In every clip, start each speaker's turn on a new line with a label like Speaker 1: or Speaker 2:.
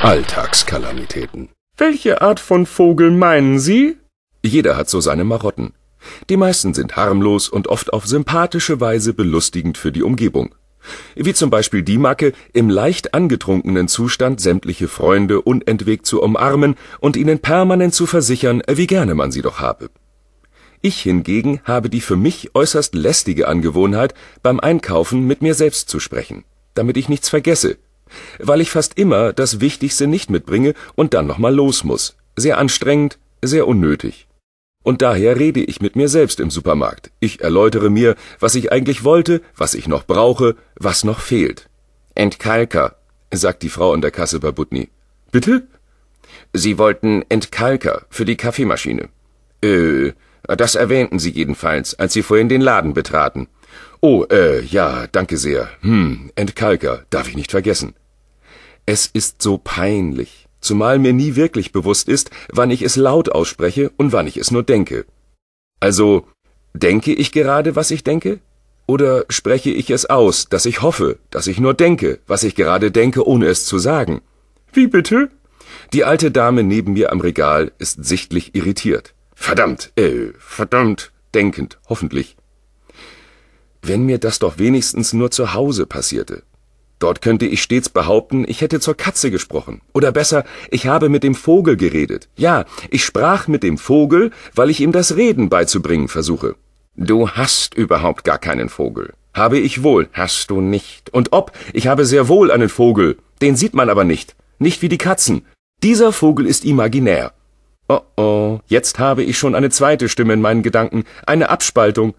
Speaker 1: Alltagskalamitäten. Welche Art von Vogel meinen Sie? Jeder hat so seine Marotten. Die meisten sind harmlos und oft auf sympathische Weise belustigend für die Umgebung. Wie zum Beispiel die Macke, im leicht angetrunkenen Zustand sämtliche Freunde unentwegt zu umarmen und ihnen permanent zu versichern, wie gerne man sie doch habe. Ich hingegen habe die für mich äußerst lästige Angewohnheit, beim Einkaufen mit mir selbst zu sprechen, damit ich nichts vergesse, weil ich fast immer das Wichtigste nicht mitbringe und dann nochmal los muss. Sehr anstrengend, sehr unnötig. Und daher rede ich mit mir selbst im Supermarkt. Ich erläutere mir, was ich eigentlich wollte, was ich noch brauche, was noch fehlt. Entkalker, sagt die Frau an der Kasse bei Butni. Bitte? Sie wollten Entkalker für die Kaffeemaschine. Äh, das erwähnten Sie jedenfalls, als Sie vorhin den Laden betraten. Oh, äh, ja, danke sehr. Hm, Entkalker, darf ich nicht vergessen. Es ist so peinlich, zumal mir nie wirklich bewusst ist, wann ich es laut ausspreche und wann ich es nur denke. Also, denke ich gerade, was ich denke? Oder spreche ich es aus, dass ich hoffe, dass ich nur denke, was ich gerade denke, ohne es zu sagen? Wie bitte? Die alte Dame neben mir am Regal ist sichtlich irritiert. Verdammt, äh, verdammt, denkend, hoffentlich. Wenn mir das doch wenigstens nur zu Hause passierte. Dort könnte ich stets behaupten, ich hätte zur Katze gesprochen. Oder besser, ich habe mit dem Vogel geredet. Ja, ich sprach mit dem Vogel, weil ich ihm das Reden beizubringen versuche. Du hast überhaupt gar keinen Vogel. Habe ich wohl, hast du nicht. Und ob, ich habe sehr wohl einen Vogel. Den sieht man aber nicht. Nicht wie die Katzen. Dieser Vogel ist imaginär. Oh oh, jetzt habe ich schon eine zweite Stimme in meinen Gedanken, eine Abspaltung.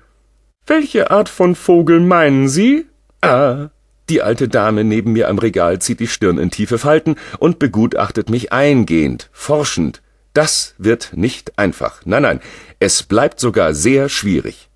Speaker 1: Welche Art von Vogel meinen Sie? Ah. Die alte Dame neben mir am Regal zieht die Stirn in tiefe Falten und begutachtet mich eingehend, forschend. Das wird nicht einfach. Nein, nein, es bleibt sogar sehr schwierig.